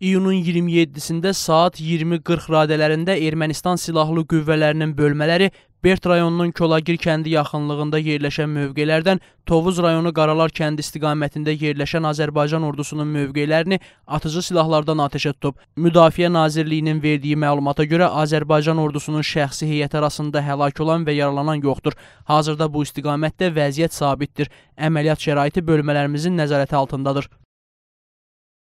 İyunun 27-də saat 20:40 radələrində Ermənistan silahlı qüvvələrinin bölmələri Bert rayonunun Kolagir kəndi yaxınlığında yerləşən mövqelərdən Tovuz rayonu Qaralar kəndi istiqamətində yerləşən Azərbaycan ordusunun mövqelərini atıcı silahlardan atəşə tutub. Müdafiə Nazirliyinin verdiyi məlumata görə Azərbaycan ordusunun şəxsi heyəti arasında həlak olan və yaralanan yoxdur. Hazırda bu istiqamətdə vəziyyət sabitdir. Əməliyyat şəraiti bölmələrimizin nəzarəti altındadır.